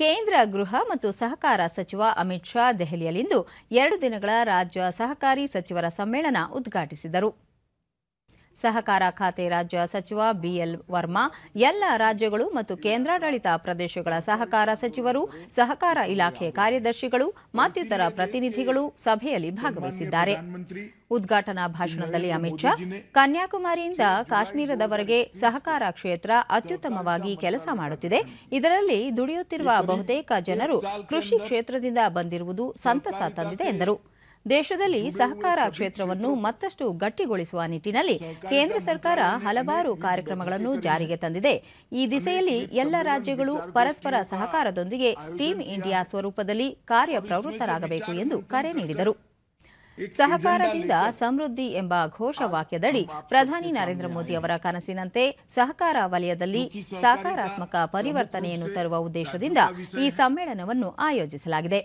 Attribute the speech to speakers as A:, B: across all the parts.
A: ಕೇಂದ್ರ ಗೃಹ ಮತ್ತು ಸಹಕಾರ ಸಚಿವ ಅಮಿತ್ ಶಾ ದೆಹಲಿಯಲ್ಲಿಂದು ಎರಡು ದಿನಗಳ ರಾಜ್ಯ ಸಹಕಾರಿ ಸಚಿವರ ಸಮ್ಮೇಳನ ಉದ್ಘಾಟಿಸಿದರು ಸಹಕಾರ ಖಾತೆ ರಾಜ್ಯ ಸಚಿವ ಬಿಎಲ್ ವರ್ಮಾ ಎಲ್ಲ ರಾಜ್ಯಗಳು ಮತ್ತು ಕೇಂದ್ರಾಡಳಿತ ಪ್ರದೇಶಗಳ ಸಹಕಾರ ಸಚಿವರು ಸಹಕಾರ ಇಲಾಖೆ ಕಾರ್ಯದರ್ಶಿಗಳು ಮತ್ತಿತರ ಪ್ರತಿನಿಧಿಗಳು ಸಭೆಯಲ್ಲಿ ಭಾಗವಹಿಸಿದ್ದಾರೆ ಉದ್ಘಾಟನಾ ಭಾಷಣದಲ್ಲಿ ಅಮಿತ್ ಶಾ ಕನ್ಯಾಕುಮಾರಿಯಿಂದ ಕಾಶ್ಮೀರದವರೆಗೆ ಸಹಕಾರ ಕ್ಷೇತ್ರ ಅತ್ಯುತ್ತಮವಾಗಿ ಕೆಲಸ ಮಾಡುತ್ತಿದೆ ಇದರಲ್ಲಿ ದುಡಿಯುತ್ತಿರುವ ಬಹುತೇಕ ಜನರು ಕೃಷಿ ಕ್ಷೇತ್ರದಿಂದ ಬಂದಿರುವುದು ಸಂತಸ ತಂದಿದೆ ಎಂದರು ದೇಶದಲ್ಲಿ ಸಹಕಾರ ಕ್ಷೇತ್ರವನ್ನು ಮತ್ತಷ್ಟು ಗಟ್ಟಿಗೊಳಿಸುವ ನಿಟ್ಟಿನಲ್ಲಿ ಕೇಂದ್ರ ಸರ್ಕಾರ ಹಲವಾರು ಕಾರ್ಯಕ್ರಮಗಳನ್ನು ಜಾರಿಗೆ ತಂದಿದೆ ಈ ದಿಸೆಯಲ್ಲಿ ಎಲ್ಲ ರಾಜ್ಯಗಳು ಪರಸ್ಪರ ಸಹಕಾರದೊಂದಿಗೆ ಟೀಂ ಇಂಡಿಯಾ ಸ್ವರೂಪದಲ್ಲಿ ಕಾರ್ಯಪ್ರವೃತ್ತರಾಗಬೇಕು ಎಂದು ಕರೆ ನೀಡಿದರು ಸಹಕಾರದಿಂದ ಸಮೃದ್ಧಿ ಎಂಬ ಘೋಷವಾಕ್ಯದಡಿ ಪ್ರಧಾನಿ ನರೇಂದ್ರ ಮೋದಿ ಅವರ ಕನಸಿನಂತೆ ಸಹಕಾರ ವಲಯದಲ್ಲಿ ಸಕಾರಾತ್ಮಕ ಪರಿವರ್ತನೆಯನ್ನು ತರುವ ಉದ್ದೇಶದಿಂದ ಈ ಸಮ್ಮೇಳನವನ್ನು ಆಯೋಜಿಸಲಾಗಿದೆ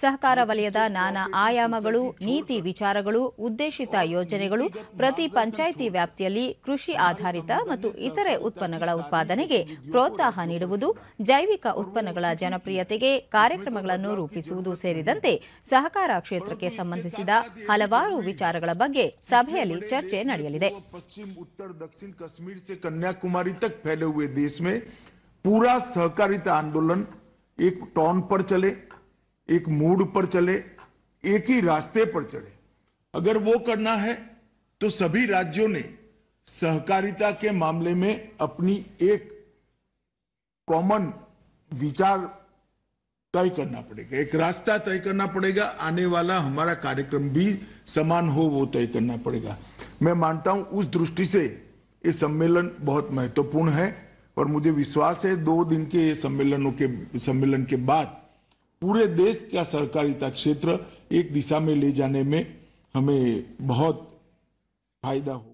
A: ಸಹಕಾರ ವಲಯದ ನಾನಾ ಆಯಾಮಗಳು ನೀತಿ ವಿಚಾರಗಳು ಉದ್ದೇಶಿತ ಯೋಜನೆಗಳು ಪ್ರತಿ ಪಂಚಾಯಿತಿ ವ್ಯಾಪ್ತಿಯಲ್ಲಿ ಕೃಷಿ ಆಧಾರಿತ ಮತ್ತು ಇತರೆ ಉತ್ಪನ್ನಗಳ ಉತ್ಪಾದನೆಗೆ ಪ್ರೋತ್ಸಾಹ ನೀಡುವುದು ಜೈವಿಕ ಉತ್ಪನ್ನಗಳ ಜನಪ್ರಿಯತೆಗೆ ಕಾರ್ಯಕ್ರಮಗಳನ್ನು ರೂಪಿಸುವುದು ಸೇರಿದಂತೆ ಸಹಕಾರ ಕ್ಷೇತ್ರಕ್ಕೆ ಸಂಬಂಧಿಸಿದ ಹಲವಾರು ವಿಚಾರಗಳ ಬಗ್ಗೆ ಸಭೆಯಲ್ಲಿ ಚರ್ಚೆ ನಡೆಯಲಿದೆ
B: ಪೂರಾ ಸಹಕಾರಿತಾ ಆಂದೋಲನ एक ಟೋನ್ ಪರ್ ಚಲೇ एक मूड पर चले एक ही रास्ते पर चले अगर वो करना है तो सभी राज्यों ने सहकारिता के मामले में अपनी एक कॉमन विचार तय करना पड़ेगा एक रास्ता तय करना पड़ेगा आने वाला हमारा कार्यक्रम भी समान हो वो तय करना पड़ेगा मैं मानता हूं उस दृष्टि से ये सम्मेलन बहुत महत्वपूर्ण है और मुझे विश्वास है दो दिन के सम्मेलनों के सम्मेलन के बाद पूरे देश का सहकारिता क्षेत्र एक दिशा में ले जाने में हमें बहुत फायदा हो